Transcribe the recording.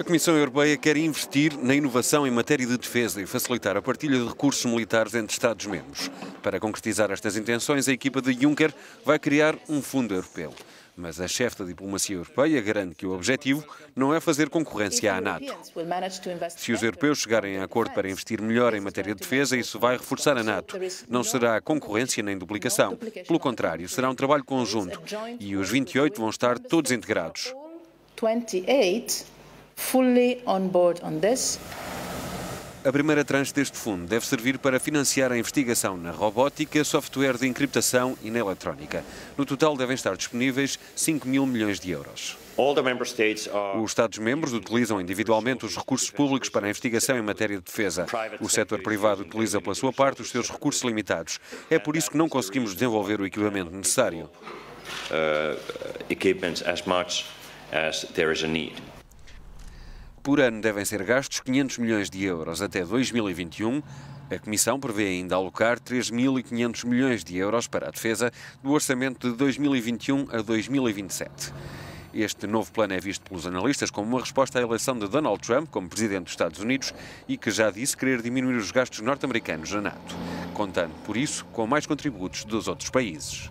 A Comissão Europeia quer investir na inovação em matéria de defesa e facilitar a partilha de recursos militares entre Estados-membros. Para concretizar estas intenções, a equipa de Juncker vai criar um fundo europeu. Mas a chefe da diplomacia europeia garante que o objetivo não é fazer concorrência à NATO. Se os europeus chegarem a acordo para investir melhor em matéria de defesa, isso vai reforçar a NATO. Não será concorrência nem duplicação. Pelo contrário, será um trabalho conjunto. E os 28 vão estar todos integrados. 28 fully on board on this. A primeira tranche deste fundo deve servir para financiar a investigação na robótica, software de encriptação e na eletrónica. No total devem estar disponíveis 5 mil milhões de euros. Os Estados-membros utilizam individualmente os recursos públicos para a investigação em matéria de defesa. O setor privado utiliza, pela sua parte, os seus recursos limitados. É por isso que não conseguimos desenvolver o equipamento necessário. Uh, equipment as much as there is a need. Por ano devem ser gastos 500 milhões de euros até 2021. A Comissão prevê ainda alocar 3.500 milhões de euros para a defesa do orçamento de 2021 a 2027. Este novo plano é visto pelos analistas como uma resposta à eleição de Donald Trump como presidente dos Estados Unidos e que já disse querer diminuir os gastos norte-americanos na NATO, contando, por isso, com mais contributos dos outros países.